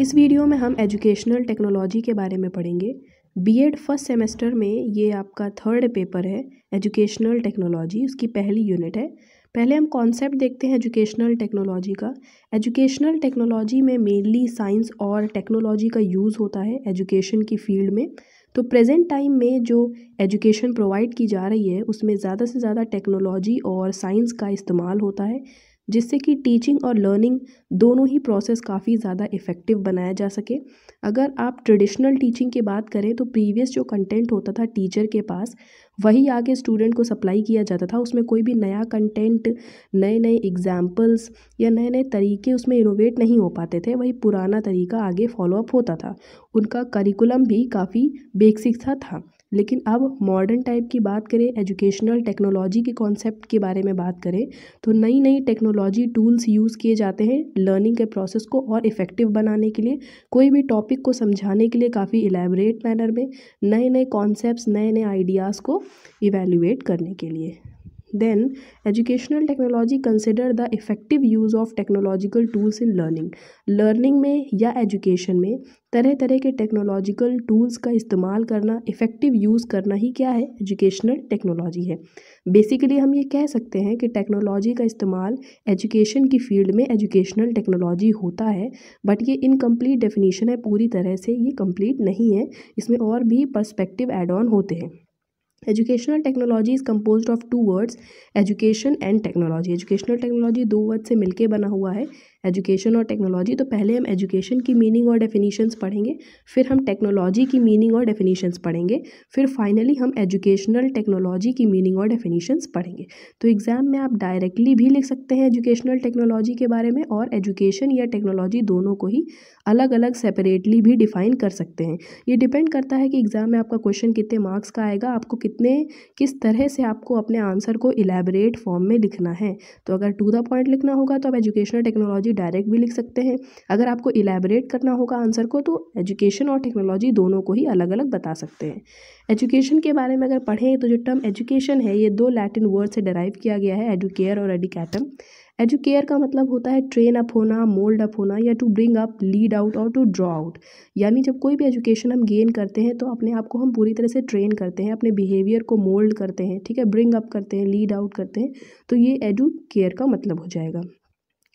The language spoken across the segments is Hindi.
इस वीडियो में हम एजुकेशनल टेक्नोलॉजी के बारे में पढ़ेंगे बीएड फर्स्ट सेमेस्टर में ये आपका थर्ड पेपर है एजुकेशनल टेक्नोलॉजी उसकी पहली यूनिट है पहले हम कॉन्सेप्ट देखते हैं एजुकेशनल टेक्नोलॉजी का एजुकेशनल टेक्नोलॉजी में मेनली साइंस और टेक्नोलॉजी का यूज़ होता है एजुकेशन की फील्ड में तो प्रेजेंट टाइम में जो एजुकेशन प्रोवाइड की जा रही है उसमें ज़्यादा से ज़्यादा टेक्नोलॉजी और साइंस का इस्तेमाल होता है जिससे कि टीचिंग और लर्निंग दोनों ही प्रोसेस काफ़ी ज़्यादा इफ़ेक्टिव बनाया जा सके अगर आप ट्रेडिशनल टीचिंग की बात करें तो प्रीवियस जो कंटेंट होता था टीचर के पास वही आगे स्टूडेंट को सप्लाई किया जाता था उसमें कोई भी नया कंटेंट नए नए एग्जाम्पल्स या नए नए तरीके उसमें इनोवेट नहीं हो पाते थे वही पुराना तरीका आगे फॉलोअप होता था उनका करिकुलम भी काफ़ी बेसिक सा था लेकिन अब मॉडर्न टाइप की बात करें एजुकेशनल टेक्नोलॉजी के कॉन्सेप्ट के बारे में बात करें तो नई नई टेक्नोलॉजी टूल्स यूज़ किए जाते हैं लर्निंग के प्रोसेस को और इफ़ेक्टिव बनाने के लिए कोई भी टॉपिक को समझाने के लिए काफ़ी इलेबरेट मैनर में नए नए कॉन्सेप्ट नए नए आइडियाज़ को इवेल्यूएट करने के लिए then educational technology consider the effective use of technological tools in learning learning में या एजुकेशन में तरह तरह के टेक्नोलॉजिकल टूल्स का इस्तेमाल करना इफेक्टिव यूज़ करना ही क्या है एजुकेशनल टेक्नोलॉजी है बेसिकली हम ये कह सकते हैं कि टेक्नोलॉजी का इस्तेमाल एजुकेशन की फील्ड में एजुकेशनल टेक्नोलॉजी होता है बट ये इनकम्प्लीट डेफिनीशन है पूरी तरह से ये कम्प्लीट नहीं है इसमें और भी पर्स्पेक्टिव एड ऑन होते हैं educational technology is compose of two words education and technology educational technology दो वर्ड से मिलकर बना हुआ है एजुकेशन और टेक्नोलॉजी तो पहले हम एजुकेशन की मीनिंग और डेफिनेशंस पढ़ेंगे फिर हम टेक्नोलॉजी की मीनिंग और डेफिनेशंस पढ़ेंगे फिर फाइनली हम एजुकेशनल टेक्नोलॉजी की मीनिंग और डेफिनेशंस पढ़ेंगे तो एग्ज़ाम में आप डायरेक्टली भी लिख सकते हैं एजुकेशनल टेक्नोलॉजी के बारे में और एजुकेशन या टेक्नोलॉजी दोनों को ही अलग अलग सेपरेटली भी डिफाइन कर सकते हैं ये डिपेंड करता है कि एग्ज़ाम में आपका क्वेश्चन कितने मार्क्स का आएगा आपको कितने किस तरह से आपको अपने आंसर को इलेबरेट फॉर्म में लिखना है तो अगर टू द पॉइंट लिखना होगा तो आप एजुकेशनल टेक्नोलॉजी डायरेक्ट भी लिख सकते हैं अगर आपको इलेबरेट करना होगा आंसर को तो एजुकेशन और टेक्नोलॉजी दोनों को ही अलग अलग बता सकते हैं एजुकेशन के बारे में अगर पढ़ें तो जो टर्म एजुकेशन है ये दो लैटिन वर्ड से डराइव किया गया है एडुकेयर और एडिकैटम एजुकेयर का मतलब होता है ट्रेन अप होना मोल्ड अप होना या to bring up lead out और टू ड्रॉ आउट यानी जब कोई भी एजुकेशन हम गेन करते हैं तो अपने आप को हम पूरी तरह से ट्रेन करते हैं अपने बिहेवियर को मोल्ड करते हैं ठीक है ब्रिंग अप करते हैं लीड आउट करते हैं तो ये एजुकेयर का मतलब हो जाएगा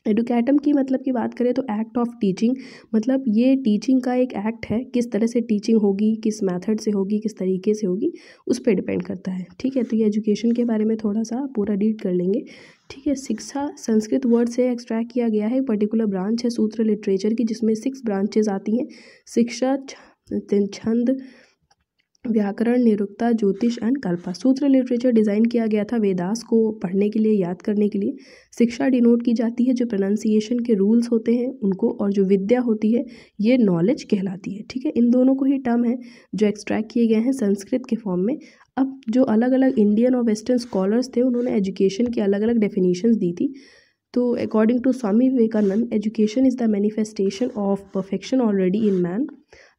एडुकेटम की मतलब की बात करें तो एक्ट ऑफ टीचिंग मतलब ये टीचिंग का एक एक्ट है किस तरह से टीचिंग होगी किस मेथड से होगी किस तरीके से होगी उस पर डिपेंड करता है ठीक है तो ये एजुकेशन के बारे में थोड़ा सा पूरा रीड कर लेंगे ठीक है शिक्षा संस्कृत वर्ड से एक्सट्रैक्ट किया गया है एक पर्टिकुलर ब्रांच है सूत्र लिटरेचर की जिसमें सिक्स ब्रांचेज आती हैं शिक्षा छंद व्याकरण निरुक्ता ज्योतिष एंड कल्पा सूत्र लिटरेचर डिज़ाइन किया गया था वेदास को पढ़ने के लिए याद करने के लिए शिक्षा डिनोट की जाती है जो प्रोनाउंसिएशन के रूल्स होते हैं उनको और जो विद्या होती है ये नॉलेज कहलाती है ठीक है इन दोनों को ही टर्म है जो एक्सट्रैक्ट किए गए हैं संस्कृत के फॉर्म में अब जो अलग अलग इंडियन और वेस्टर्न स्कॉलर्स थे उन्होंने एजुकेशन की अलग अलग डेफिनीशन दी थी तो according to Swami Vivekananda education is the manifestation of perfection already in man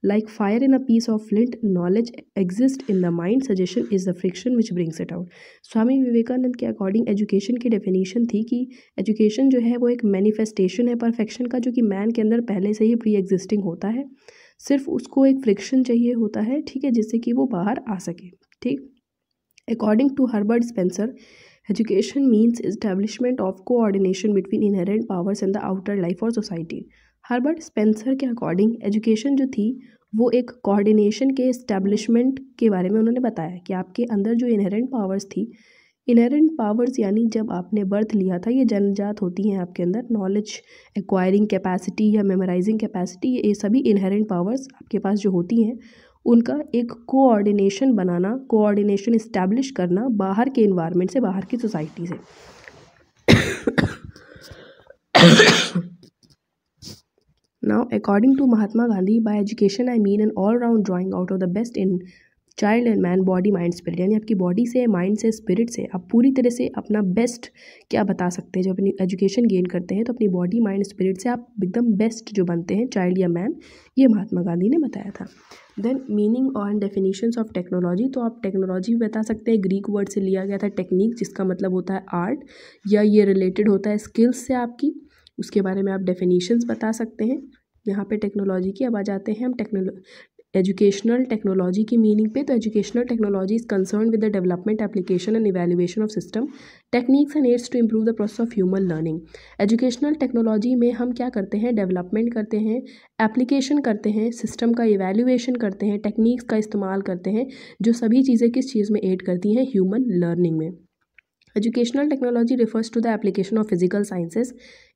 like fire in a piece of flint knowledge exist in the mind suggestion is the friction which brings it out Swami Vivekananda के अकॉर्डिंग एजुकेशन की डेफिनेशन थी कि एजुकेशन जो है वो एक मैनिफेस्टेशन है परफेक्शन का जो कि मैन के अंदर पहले से ही प्री एग्जिस्टिंग होता है सिर्फ उसको एक फ्रिक्शन चाहिए होता है ठीक है जिससे कि वो बाहर आ सके ठीक according to Herbert Spencer education means establishment of coordination between inherent powers and the outer life और सोसाइटी हर्बर्ट स्पेंसर के अकॉर्डिंग एजुकेशन जो थी वो एक कोऑर्डिनेशन के इस्टेब्लिशमेंट के बारे में उन्होंने बताया कि आपके अंदर जो इनहेरेंट पावर्स थी इनहेरेंट पावर्स यानी जब आपने बर्थ लिया था ये जनजात होती हैं आपके अंदर नॉलेज एक्वायरिंग कैपेसिटी या मेमोराइजिंग कैपेसिटी ये सभी इनहेरेंट पावर्स आपके पास जो होती हैं उनका एक कोऑर्डिनेशन बनाना कोऑर्डिनेशन इस्टेब्लिश करना बाहर के इन्वायरमेंट से बाहर की सोसाइटी से now according to Mahatma Gandhi by education I mean an all round drawing out of the best in child and man body mind spirit यानी आपकी बॉडी से माइंड से स्पिरिट से आप पूरी तरह से अपना बेस्ट क्या बता सकते हैं जब अपनी एजुकेशन गेन करते हैं तो अपनी बॉडी माइंड स्पिरिट से आप एकदम बेस्ट जो बनते हैं चाइल्ड या मैन ये महात्मा गांधी ने बताया था देन मीनिंग और डेफिनेशंस ऑफ टेक्नोलॉजी तो आप टेक्नोलॉजी भी बता सकते हैं ग्रीक वर्ड से लिया गया था टेक्निक जिसका मतलब होता है आर्ट या ये रिलेटेड होता है स्किल्स से आपकी उसके बारे में आप डेफिनेशंस बता सकते हैं यहाँ पे टेक्नोलॉजी की अब आ जाते हैं हम टेक्नोलॉ एजुकेशनल टेक्नोलॉजी की मीनिंग पे तो educational technology is concern with the development application and evaluation of system techniques and aids to improve the process of human learning educational technology में हम क्या करते हैं डेवलपमेंट करते हैं एप्लीकेशन करते हैं सिस्टम का इवेलुएशन करते हैं टेक्निक्स का इस्तेमाल करते हैं जो सभी चीज़ें किस चीज़ में एड करती हैं ह्यूमन लर्निंग में educational technology refers to the application of physical sciences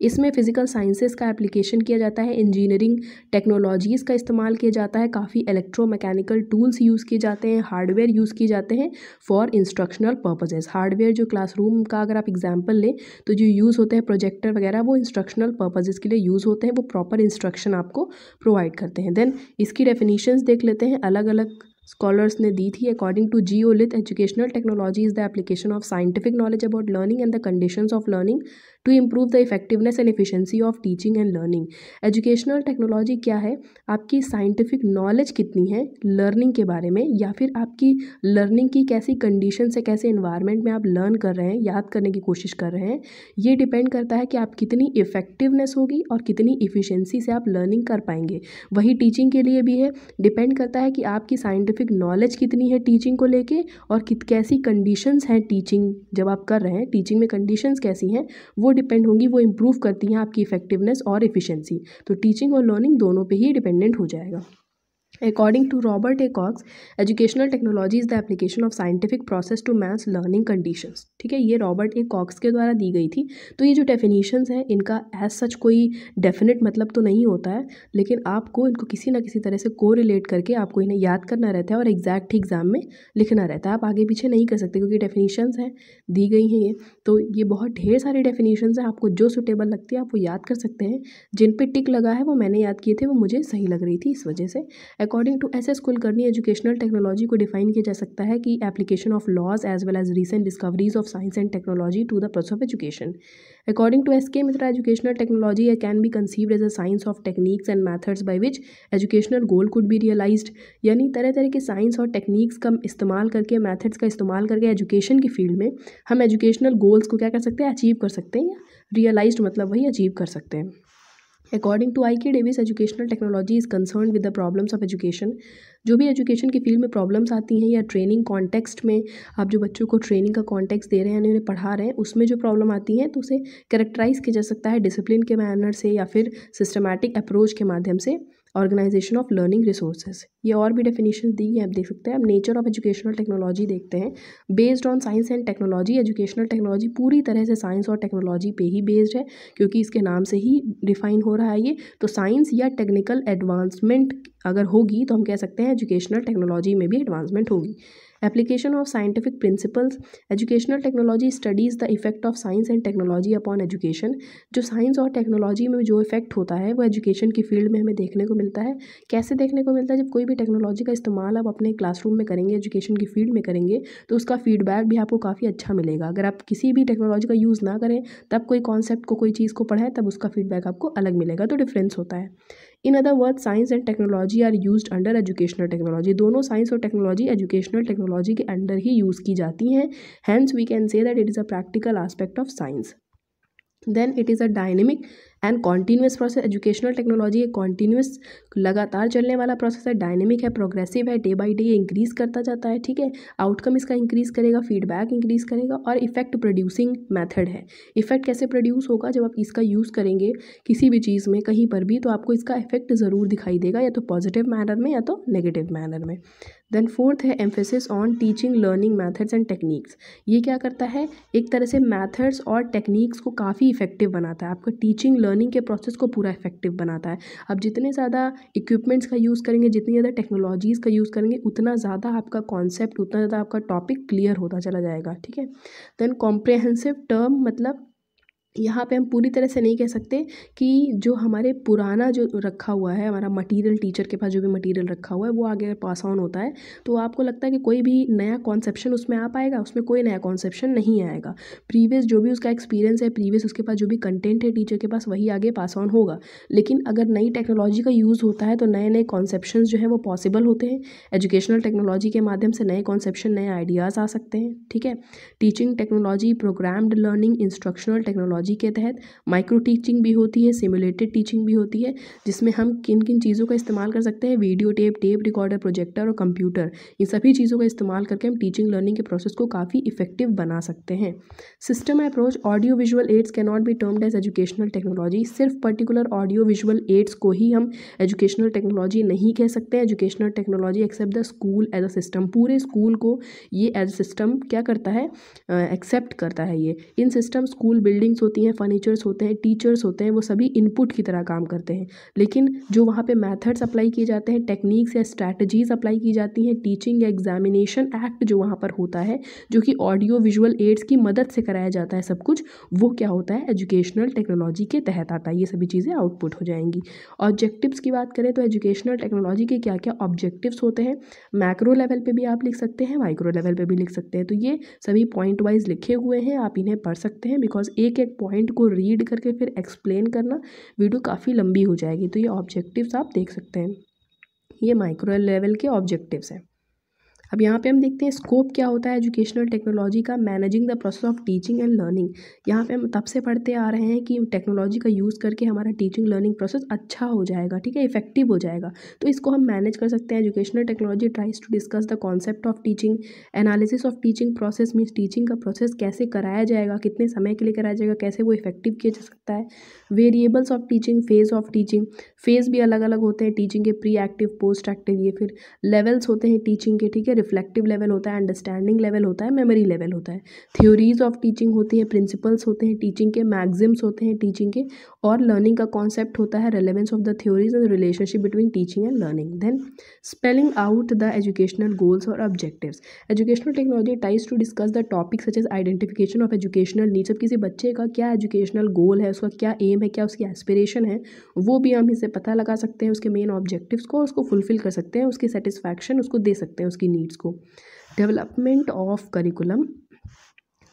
इसमें फिजिकल साइंसेस का एप्लीकेशन किया जाता है इंजीनियरिंग टेक्नोलॉजीज़ का इस्तेमाल किया जाता है काफ़ी इलेक्ट्रो मैकेनिकल टूल्स यूज़ किए जाते हैं हार्डवेयर यूज़ किए जाते हैं फॉर इंस्ट्रक्शनल पर्पजेज़ हार्डवेयर जो क्लासरूम का अगर आप एग्जाम्पल लें तो जो यूज़ होते हैं प्रोजेक्टर वगैरह वो इंस्ट्रक्शनल पर्पजेज़ के लिए यूज़ होते हैं वो प्रॉपर इंस्ट्रक्शन आपको प्रोवाइड करते हैं देन इसकी डेफिनीशन देख लेते हैं अलग अलग स्कॉलर्स ने दी थी अकॉर्डिंग टू जियो educational technology is the application of scientific knowledge about learning and the conditions of learning to improve the effectiveness and efficiency of teaching and learning educational technology क्या है आपकी साइंटिफिक नॉलेज कितनी है लर्निंग के बारे में या फिर आपकी लर्निंग की कैसी कंडीशन से कैसे इन्वायरमेंट में आप लर्न कर रहे हैं याद करने की कोशिश कर रहे हैं ये डिपेंड करता है कि आप कितनी इफेक्टिवनेस होगी और कितनी इफिशेंसी से आप लर्निंग कर पाएंगे वही टीचिंग के लिए भी है डिपेंड करता है कि आपकी साइंटिफिक नॉलेज कितनी है टीचिंग को लेके और कित कैसी कंडीशंस हैं टीचिंग जब आप कर रहे हैं टीचिंग में कंडीशंस कैसी हैं वो डिपेंड होंगी वो इम्प्रूव करती हैं आपकी इफेक्टिवनेस और इफिशेंसी तो टीचिंग और लर्निंग दोनों पे ही डिपेंडेंट हो जाएगा According to Robert A. Cox, educational technology is the application of scientific process to maths learning conditions. ठीक है ये रॉबर्ट ए कॉक्स के द्वारा दी गई थी तो ये जो डेफिनेशंस हैं इनका एज सच कोई डेफिनेट मतलब तो नहीं होता है लेकिन आपको इनको किसी ना किसी तरह से को रिलेट करके आपको इन्हें याद करना रहता है और एग्जैक्ट ही एग्ज़ाम में लिखना रहता है आप आगे पीछे नहीं कर सकते क्योंकि डेफिनेशंस हैं दी गई हैं ये तो ये बहुत ढेर सारी डेफिनेशंस हैं आपको जो सुटेबल लगती है आप वो याद कर सकते हैं जिन पर टिक लगा है वो मैंने याद किए थे वो मुझे सही लग रही थी इस वजह से according to S S Kulkarni educational technology को डिफाइन किया जा सकता है कि application of laws as well as recent discoveries of science and technology to the process of education according to S K Mitra educational technology can be conceived as a science of techniques and methods by which educational goal could be realise यानी तरह तरह के साइंस और टेक्निक्स का इस्तेमाल करके मैथड्स का इस्तेमाल करके एजुकेशन की फील्ड में हम एजुकेशनल गोल्स को क्या कर सकते हैं अचीव कर सकते हैं या रियलाइज मतलब वही अचीव कर सकते हैं according to I K Davis educational technology is concern with the problems of education जो भी एजुकेशन की फील्ड में प्रॉब्लम्स आती हैं या ट्रेनिंग कॉन्टेक्स्ट में आप जो बच्चों को ट्रेनिंग का कॉन्टेक्स्ट दे रहे हैं उन्हें पढ़ा रहे हैं उसमें जो प्रॉब्लम आती हैं तो उसे करेक्टराइज किया जा सकता है डिसिप्लिन के मैनर से या फिर सिस्टमैटिक अप्रोच के माध्यम से ऑर्गेनाइजेशन ऑफ लर्निंग रिसोर्सेज ये और भी डेफिनेशन दी है आप देख सकते हैं आप नेचर ऑफ एजुकेशनल टेक्नोलॉजी देखते हैं based on science and technology educational technology पूरी तरह से साइंस और टेक्नोलॉजी पे ही बेस्ड है क्योंकि इसके नाम से ही डिफाइन हो रहा है ये तो साइंस या टेक्निकल एडवांसमेंट अगर होगी तो हम कह सकते हैं एजुकेशनल टेक्नोलॉजी में भी एडवांसमेंट होगी application of scientific principles educational technology studies the effect of science and technology upon education जो साइंस और टेक्नोलॉजी में जो इफेक्ट होता है वो एजुकेशन की फील्ड में हमें देखने को मिलता है कैसे देखने को मिलता है जब कोई भी टेक्नोलॉजी का इस्तेमाल आप अपने क्लासरूम में करेंगे एजुकेशन की फील्ड में करेंगे तो उसका फीडबैक भी आपको काफ़ी अच्छा मिलेगा अगर आप किसी भी टेक्नोलॉजी का यूज़ ना करें तब कोई कॉन्सेप्ट को कोई चीज़ को पढ़ाएं तब उसका फीडबैक आपको अलग मिलेगा तो डिफरेंस होता है in other word science and technology are use under educational technology दोनों साइंस और टेक्नोलॉजी एजुकेशनल टेक्नोलॉजी के अंडर ही यूज़ की जाती हैं hence we can say that it is a practical aspect of science then it is a dynamic and continuous process educational technology एक कॉन्टीन्यूस लगातार चलने वाला प्रोसेस है डायनेमिक है प्रोग्रेसिव है डे बाई डे ये इंक्रीज़ करता जाता है ठीक है आउटकम इसका इंक्रीज़ करेगा फीडबैक इंक्रीज़ करेगा और इफेक्ट प्रोड्यूसिंग मैथड है इफेक्ट कैसे प्रोड्यूस होगा जब आप इसका यूज़ करेंगे किसी भी चीज़ में कहीं पर भी तो आपको इसका इफेक्ट ज़रूर दिखाई देगा या तो पॉजिटिव मैनर में या तो नेगेटिव मैनर में देन फोर्थ है emphasis on teaching learning methods and techniques ये क्या करता है एक तरह से मैथड्स और टेक्निक्स को काफ़ी इफेक्टिव बनाता है आपका टीचिंग लर्निंग के प्रोसेस को पूरा इफेक्टिव बनाता है आप जितने ज़्यादा इक्विपमेंट्स का यूज़ करेंगे जितनी ज़्यादा टेक्नोलॉजीज़ का यूज़ करेंगे उतना ज़्यादा आपका कॉन्सेप्ट उतना ज़्यादा आपका टॉपिक क्लियर होता चला जाएगा ठीक है देन कॉम्प्रेहेंसिव टर्म मतलब यहाँ पे हम पूरी तरह से नहीं कह सकते कि जो हमारे पुराना जो रखा हुआ है हमारा मटेरियल टीचर के पास जो भी मटेरियल रखा हुआ है वो आगे पास ऑन होता है तो आपको लगता है कि कोई भी नया कॉन्सेप्शन उसमें आ पाएगा उसमें कोई नया कॉन्सेप्शन नहीं आएगा प्रीवियस जो भी उसका एक्सपीरियंस है प्रीवियस उसके पास जो भी कंटेंट है टीचर के पास वही आगे पास ऑन होगा लेकिन अगर नई टेक्नोलॉजी का यूज़ होता है तो नए नए कॉन्सेप्शन जो है वो पॉसिबल होते हैं एजुकेशनल टेक्नोलॉजी के माध्यम से नए कॉन्सेप्शन नए आइडियाज़ आ सकते हैं ठीक है teaching technology programmed learning instructional technology technology के तहत माइक्रो टीचिंग भी होती है सिमुलेटेड टीचिंग भी होती है जिसमें हम किन किन चीज़ों का इस्तेमाल कर सकते हैं video tape tape recorder projector और कंप्यूटर इन सभी चीज़ों का इस्तेमाल करके हम टीचिंग लर्निंग के प्रोसेस को काफ़ी इफेक्टिव बना सकते हैं system approach audio visual aids can not be termed as educational technology सिर्फ पर्टिकुलर ऑडियो विजुअल एड्स को ही हम एजुकेशनल टेक्नोलॉजी नहीं कह सकते educational technology accept the school as a system पूरे स्कूल को ये एज अ सिस्टम क्या करता है एक्सेप्ट uh, करता है ये इन सिस्टम स्कूल बिल्डिंग्स होती होती हैं फर्नीचर्स होते हैं टीचर्स होते हैं वो सभी इनपुट की तरह काम करते हैं लेकिन जो वहाँ पे मेथड्स अप्लाई किए जाते हैं टेक्निक्स या स्ट्रैटेजीज अप्लाई की जाती हैं टीचिंग या एग्जामिनेशन एक्ट जो वहाँ पर होता है जो कि ऑडियो विजुअल एड्स की मदद से कराया जाता है सब कुछ वो क्या होता है एजुकेशनल टेक्नोलॉजी के तहत आता है ये सभी चीज़ें आउटपुट हो जाएंगी ऑब्जेक्टिव्स की बात करें तो एजुकेशनल टेक्नोलॉजी के क्या क्या ऑब्जेक्टिव्स होते हैं मैक्रो लेवल पर भी आप लिख सकते हैं माइक्रो लेवल पर भी लिख सकते हैं तो ये सभी पॉइंट वाइज लिखे हुए हैं आप इन्हें पढ़ सकते हैं बिकॉज एक एक पॉइंट को रीड करके फिर एक्सप्लेन करना वीडियो काफ़ी लंबी हो जाएगी तो ये ऑब्जेक्टिव्स आप देख सकते हैं ये माइक्रो लेवल के ऑब्जेक्टिव्स हैं अब यहाँ पे हम देखते हैं स्कोप क्या होता है एजुकेशनल टेक्नोलॉजी का managing the process of teaching and learning यहाँ पे हम तब से पढ़ते आ रहे हैं कि टेक्नोलॉजी का यूज़ करके हमारा टीचिंग लर्निंग प्रोसेस अच्छा हो जाएगा ठीक है इफेक्टिव हो जाएगा तो इसको हम मैनेज कर सकते हैं educational technology tries to discuss the concept of teaching analysis of teaching process means teaching का प्रोसेस कैसे कराया जाएगा कितने समय के लिए कराया जाएगा कैसे वो इफेक्टिव किया जा सकता है variables of teaching phase of teaching phase भी अलग अलग होते हैं टीचिंग के प्री एक्टिव पोस्ट एक्टिव ये फिर लेवल्स होते हैं टीचिंग के ठीक है रिफ्लेक्टिव लेवल होता है अंडरस्टैंडिंग लेवल होता है मेमोरी लेवल होता है थ्योरीज ऑफ टीचिंग होती है प्रिंसिपल्स होते हैं टीचिंग के मैगजिम्स होते हैं टीचिंग के और लर्निंग का कॉन्सेप्ट होता है relevance of the theories and relationship between teaching and learning then spelling out the educational goals और objective educational technology tries to discuss the topic such as identification of educational needs अब किसी बच्चे का क्या एजुकेशनल गोल है उसका क्या एम है क्या उसकी एस्पिरेशन है वो भी हम इसे पता लगा सकते हैं उसके मेन ऑब्जेक्टिव्स को उसको फुलफिल कर सकते हैं उसकी सेटिस्फैक्शन उसको दे सकते हैं उसकी नीड नीड्स को development of curriculum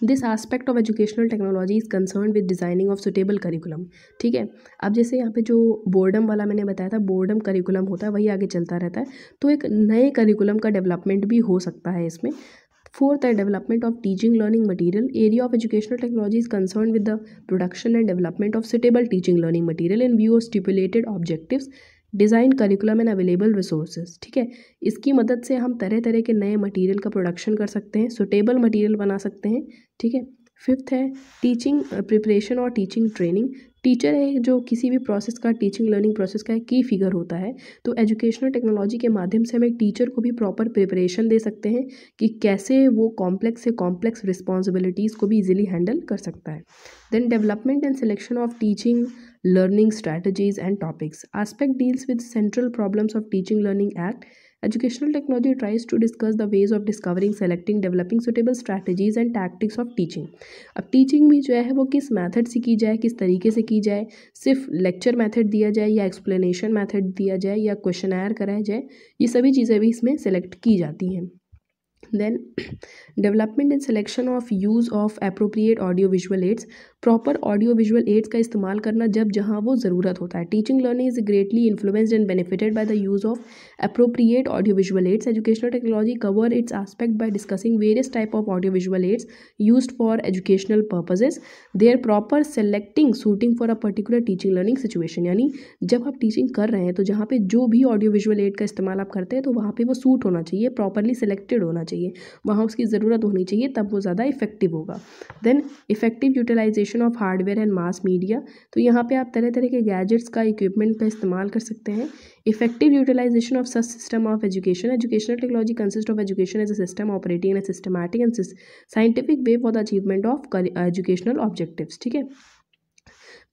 this aspect of educational technology is concern with designing of suitable curriculum ठीक है अब जैसे यहाँ पे जो बोर्डम वाला मैंने बताया था बोर्डम करिकुलम होता है वही आगे चलता रहता है तो एक नए करिकुलम का डेवलपमेंट भी हो सकता है इसमें फोर्थ है development of teaching learning material area of educational technology is concern with the production and development of suitable teaching learning material in view of stipulated objectives design curriculum and available resources ठीक है इसकी मदद से हम तरह तरह के नए मटेरियल का प्रोडक्शन कर सकते हैं सुटेबल मटेरियल बना सकते हैं ठीक है फिफ्थ है टीचिंग प्रिपरेशन और टीचिंग ट्रेनिंग टीचर है जो किसी भी प्रोसेस का टीचिंग लर्निंग प्रोसेस का एक की फिगर होता है तो एजुकेशनल टेक्नोलॉजी के माध्यम से हम एक टीचर को भी प्रॉपर प्रिपरेशन दे सकते हैं कि कैसे वो कॉम्प्लेक्स से कॉम्प्लेक्स रिस्पॉन्सिबिलिटीज़ को भी इजीली हैंडल कर सकता है then development and selection of teaching learning strategies and topics. Aspect deals with central problems of Teaching Learning Act. Educational technology tries to discuss the ways of discovering, selecting, developing suitable strategies and tactics of teaching. अब teaching भी जो है वो किस method से की जाए किस तरीके से की जाए सिर्फ lecture method दिया जाए या explanation method दिया जाए या questionnaire कराया जाए ये सभी चीज़ें भी इसमें select की जाती हैं then development and selection of use of appropriate audio visual aids proper audio visual aids का इस्तेमाल करना जब जहाँ वो ज़रूरत होता है teaching learning is greatly influenced and benefited by the use of appropriate audio visual aids educational technology cover its aspect by discussing various type of audio visual aids use for educational purposes are proper selecting suiting for a particular teaching learning situation यानी जब आप टीचिंग कर रहे हैं तो जहाँ पर जो भी ऑडियो विजुअल एड का इस्तेमाल आप करते हैं तो वहाँ पर वो सूट होना चाहिए प्रॉपरली सिलेक्टेड होना चाहिए चाहिए वहाँ उसकी ज़रूरत होनी चाहिए तब वो ज़्यादा इफेक्टिव होगा then effective utilisation of hardware and mass media तो यहाँ पे आप तरह तरह के गैजेट्स का इक्विपमेंट का इस्तेमाल कर सकते हैं effective utilisation of such system of education educational technology consist of education as a system operating and systematic and scientific way for the achievement of educational objective ठीक है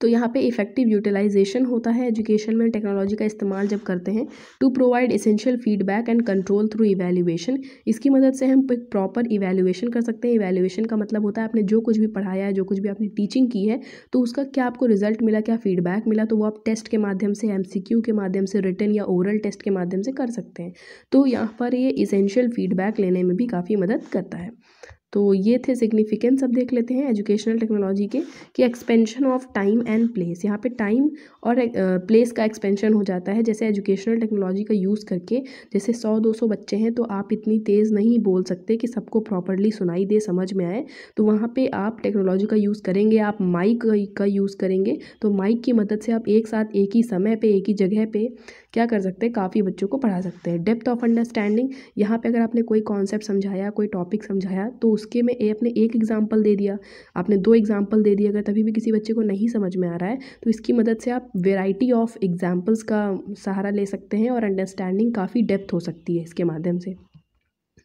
तो यहाँ पे इफेक्टिव यूटिलाइजेशन होता है एजुकेशन में टेक्नोलॉजी का इस्तेमाल जब करते हैं to provide essential feedback and control through evaluation इसकी मदद से हम एक प्रॉपर इवेल्यूएशन कर सकते हैं इवेल्यूएशन का मतलब होता है आपने जो कुछ भी पढ़ाया है जो कुछ भी आपने टीचिंग की है तो उसका क्या आपको रिजल्ट मिला क्या फीडबैक मिला तो वो आप टेस्ट के माध्यम से एम के माध्यम से रिटर्न या ओरल टेस्ट के माध्यम से कर सकते हैं तो यहाँ पर ये इसेंशियल फीडबैक लेने में भी काफ़ी मदद करता है तो ये थे सिग्निफिकेंस अब देख लेते हैं एजुकेशनल टेक्नोलॉजी के कि expansion of time and place यहाँ पे टाइम और प्लेस का एक्सपेंशन हो जाता है जैसे एजुकेशनल टेक्नोलॉजी का यूज़ करके जैसे सौ दो सौ बच्चे हैं तो आप इतनी तेज़ नहीं बोल सकते कि सबको प्रॉपरली सुनाई दे समझ में आए तो वहाँ पर आप टेक्नोलॉजी का यूज़ करेंगे आप माइक का यूज़ करेंगे तो माइक की मदद से आप एक साथ एक ही समय पर एक ही जगह पर क्या कर सकते हैं काफ़ी बच्चों को पढ़ा सकते हैं डेप्थ ऑफ अंडरस्टैंडिंग यहाँ पर अगर आपने कोई कॉन्सेप्ट समझाया कोई टॉपिक समझाया तो उसके में आपने एक एग्जाम्पल दे दिया आपने दो एग्जाम्पल दे दिया अगर तभी भी किसी बच्चे को नहीं समझ में आ रहा है तो इसकी मदद से आप वेराइटी ऑफ एग्जाम्पल्स का सहारा ले सकते हैं और अंडरस्टैंडिंग काफ़ी डेप्थ हो सकती है इसके माध्यम से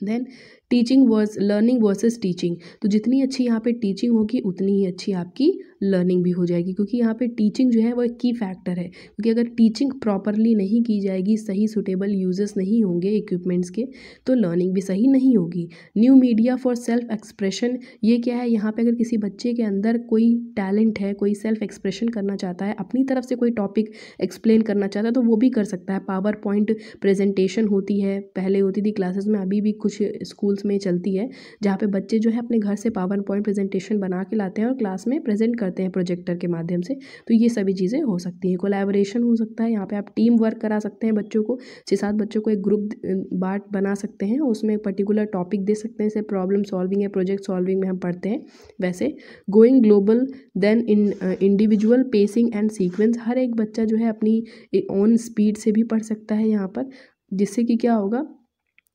then teaching versus learning versus teaching तो जितनी अच्छी यहाँ पे टीचिंग होगी उतनी ही अच्छी आपकी लर्निंग भी हो जाएगी क्योंकि यहाँ पे टीचिंग जो है वो एक की फैक्टर है क्योंकि अगर टीचिंग प्रॉपरली नहीं की जाएगी सही सुटेबल यूजेस नहीं होंगे इक्विपमेंट्स के तो लर्निंग भी सही नहीं होगी new media for self expression ये क्या है यहाँ पे अगर किसी बच्चे के अंदर कोई टैलेंट है कोई सेल्फ एक्सप्रेशन करना चाहता है अपनी तरफ से कोई टॉपिक एक्सप्लेन करना चाहता है तो वो भी कर सकता है पावर पॉइंट प्रेजेंटेशन होती है पहले होती थी क्लासेस में अभी भी कुछ स्कूल स्कूल्स में चलती है जहाँ पे बच्चे जो है अपने घर से पावर पॉइंट प्रेजेंटेशन बना के लाते हैं और क्लास में प्रेजेंट करते हैं प्रोजेक्टर के माध्यम से तो ये सभी चीज़ें हो सकती हैं कोलेबोरेशन हो सकता है यहाँ पर आप टीम वर्क करा सकते हैं बच्चों को छः सात बच्चों को एक ग्रुप बाट बना सकते हैं उसमें पर्टिकुलर टॉपिक दे सकते हैं जैसे प्रॉब्लम सॉल्विंग या प्रोजेक्ट सॉल्विंग में हम पढ़ते हैं वैसे going global then in individual pacing and sequence हर एक बच्चा जो है अपनी ऑन स्पीड से भी पढ़ सकता है यहाँ पर जिससे कि क्या होगा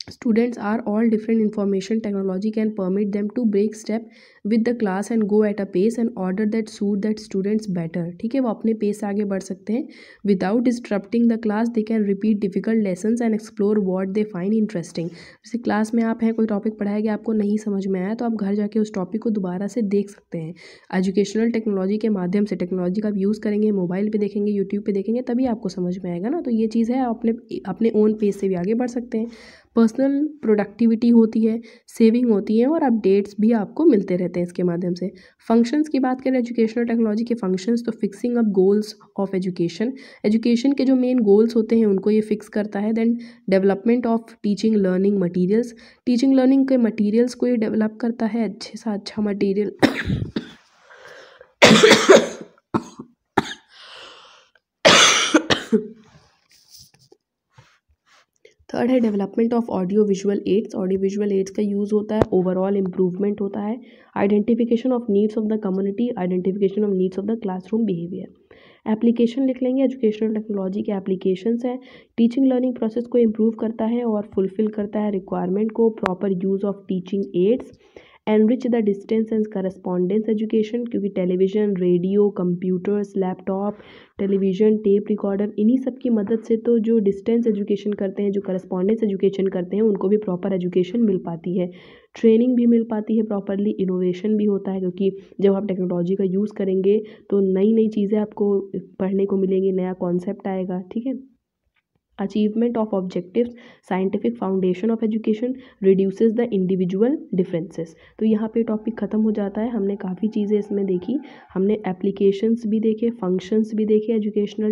students are all different information technology can permit them to break step with the class and go at a pace and order that suit that students better ठीक है वो अपने पेस से आगे बढ़ सकते हैं without disrupting the class they can repeat difficult lessons and explore what they find interesting जैसे class में आप हैं कोई topic पढ़ाया गया आपको नहीं समझ में आया तो आप घर जाके उस topic को दोबारा से देख सकते हैं educational technology के माध्यम से technology का आप यूज़ करेंगे मोबाइल पे देखेंगे यूट्यूब पे देखेंगे तभी आपको समझ में आएगा ना तो ये चीज़ है आप अपने अपने ओन पेज से भी आगे बढ़ सकते हैं पर्सनल प्रोडक्टिविटी होती है सेविंग होती है और अपडेट्स भी आपको मिलते रहते हैं इसके माध्यम से फंक्शंस की बात करें एजुकेशनल टेक्नोलॉजी के फंक्शंस तो fixing up goals of education education के जो मेन गोल्स होते हैं उनको ये फिक्स करता है then development of teaching learning materials teaching learning के मटीरियल्स को ये डेवलप करता है अच्छे से अच्छा मटीरियल थर्ड है development of audio visual aids audio visual aids का यूज़ होता है ओवरऑल इम्प्रूवमेंट होता है identification of needs of the community identification of needs of the classroom behaviour application लिख लेंगे एजुकेशनल टेक्नोलॉजी के एप्लीकेशन हैं टीचिंग लर्निंग प्रोसेस को इम्प्रूव करता है और फुलफिल करता है रिक्वायरमेंट को proper use of teaching aids enrich the distance and correspondence education क्योंकि television radio computers laptop television tape recorder इन्हीं सब की मदद से तो जो डिस्टेंस एजुकेशन करते हैं जो करस्पॉन्डेंस एजुकेशन करते हैं उनको भी प्रॉपर एजुकेशन मिल पाती है ट्रेनिंग भी मिल पाती है प्रॉपरली इनोवेशन भी होता है क्योंकि जब आप टेक्नोलॉजी का यूज़ करेंगे तो नई नई चीज़ें आपको पढ़ने को मिलेंगी नया कॉन्सेप्ट आएगा ठीक है achievement of objective scientific foundation of education reduces the individual differences तो यहाँ पे टॉपिक ख़त्म हो जाता है हमने काफ़ी चीज़ें इसमें देखी हमने एप्लीकेशंस भी देखे फंक्शंस भी देखे एजुकेशनल